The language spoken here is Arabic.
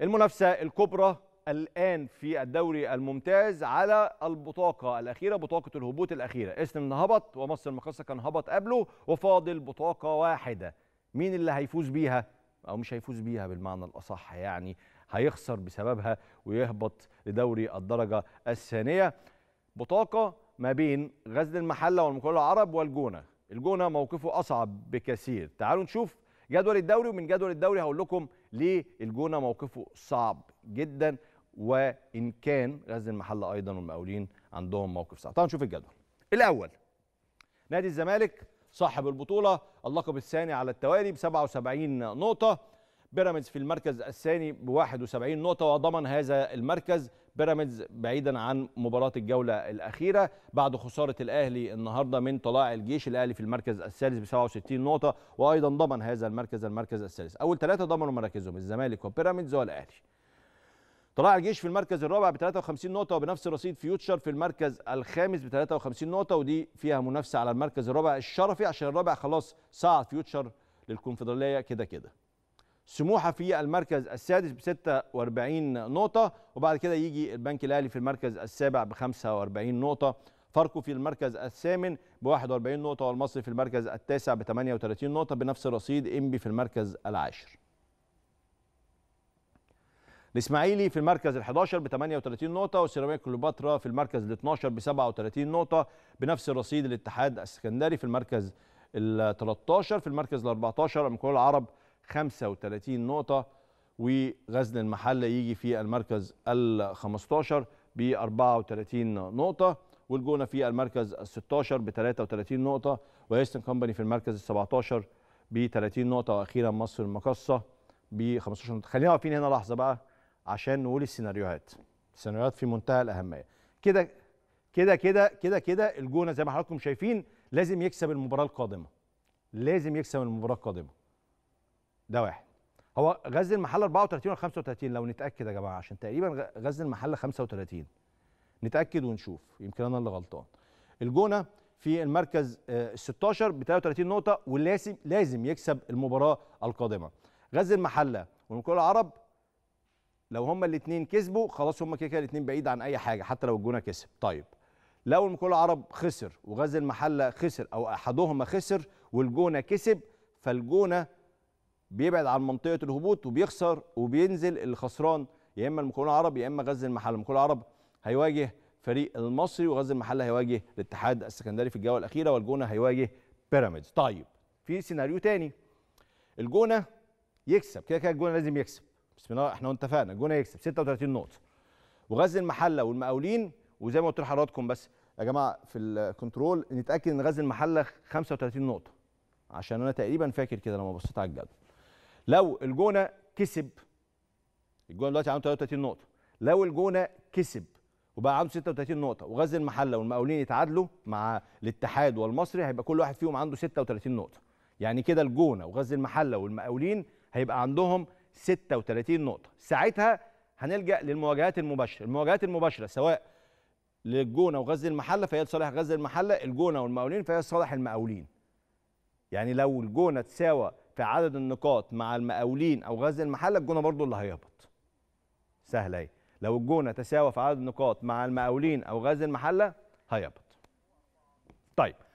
المنافسة الكبرى الآن في الدوري الممتاز على البطاقة الأخيرة بطاقة الهبوط الأخيرة اسم هبط ومصر المقاصة كان هبط قبله وفاضل بطاقة واحدة مين اللي هيفوز بيها أو مش هيفوز بيها بالمعنى الأصح يعني هيخسر بسببها ويهبط لدوري الدرجة الثانية بطاقة ما بين غزل المحلة والمقاولة العرب والجونة الجونة موقفه أصعب بكثير تعالوا نشوف جدول الدوري ومن جدول الدوري هقول لكم ليه الجونه موقفه صعب جدا وان كان غزل المحله ايضا والمقاولين عندهم موقف صعب. تعالوا نشوف الجدول. الاول نادي الزمالك صاحب البطوله اللقب الثاني على التوالي ب 77 نقطه بيراميدز في المركز الثاني ب 71 نقطه وضمن هذا المركز بيراميدز بعيدا عن مباراه الجوله الاخيره بعد خساره الاهلي النهارده من طلاع الجيش الاهلي في المركز السادس ب 67 نقطه وايضا ضمن هذا المركز المركز السادس اول ثلاثه ضمنوا مراكزهم الزمالك وبيراميدز والاهلي طلع الجيش في المركز الرابع ب 53 نقطة وبنفس رصيد فيوتشر في المركز الخامس ب 53 نقطة ودي فيها منافسة على المركز الرابع الشرفي عشان الرابع خلاص صعد فيوتشر للكونفدرالية كده كده سموحه في المركز السادس ب 46 نقطه وبعد كده يجي البنك الاهلي في المركز السابع ب 45 نقطه فاركو في المركز الثامن ب 41 نقطه والمصري في المركز التاسع ب 38 نقطه بنفس الرصيد انبي في المركز العاشر الاسماعيلي في المركز ال11 ب 38 نقطه وسيراميكا كليوباترا في المركز ال12 ب 37 نقطه بنفس الرصيد الاتحاد السكندري في المركز ال13 في المركز ال14 أمكول العرب 35 نقطة وغزل المحلة يجي في المركز ال 15 ب 34 نقطة والجونة في المركز ال 16 ب 33 نقطة وهيستن كومباني في المركز ال 17 ب 30 نقطة وأخيرا مصر المقصة ب 15 نقطة خلينا واقفين هنا لحظة بقى عشان نقول السيناريوهات السيناريوهات في منتهى الأهمية كده كده كده كده كده الجونة زي ما حضراتكم شايفين لازم يكسب المباراة القادمة لازم يكسب المباراة القادمة ده واحد هو غزل المحله 34 ولا 35 لو نتاكد يا جماعه عشان تقريبا غزل المحله 35 نتاكد ونشوف يمكن انا اللي غلطان الجونه في المركز ال 16 ب 33 نقطه ولازم لازم يكسب المباراه القادمه غزل المحله والمنقول العرب لو هما الاثنين كسبوا خلاص هما كده كده الاثنين بعيد عن اي حاجه حتى لو الجونه كسب طيب لو المنقول العرب خسر وغزل المحله خسر او احدهما خسر والجونه كسب فالجونه بيبعد عن منطقه الهبوط وبيخسر وبينزل الخسران يا اما المكون العرب يا اما غزل المحله المكون العرب هيواجه فريق المصري وغزل المحله هيواجه الاتحاد السكندري في الجوله الاخيره والجونه هيواجه بيراميدز طيب في سيناريو تاني الجونه يكسب كده كده الجونه لازم يكسب بسم الله احنا اتفقنا الجونه يكسب 36 نقطه وغزل المحله والمقاولين وزي ما قلت لحضراتكم بس يا جماعه في الكنترول نتاكد ان غزل المحله 35 نقطه عشان انا تقريبا فاكر كده لما بصيت على الجدول لو الجونه كسب الجونه دلوقتي عنده 33 نقطه لو الجونه كسب وبقى عنده 36 نقطه وغزل المحله والمقاولين يتعادلوا مع الاتحاد والمصري هيبقى كل واحد فيهم عنده 36 نقطه يعني كده الجونه وغزل المحله والمقاولين هيبقى عندهم 36 نقطه ساعتها هنلجا للمواجهات المباشره المواجهات المباشره سواء للجونه وغزل المحله فهي لصالح غزل المحله الجونه والمقاولين فهي لصالح المقاولين يعني لو الجونه تساوى في عدد النقاط مع المقاولين او غزل المحله الجونه برضو اللي هيهبط سهله اهي لو الجونه تساوى في عدد النقاط مع المقاولين او غزل المحله هيهبط طيب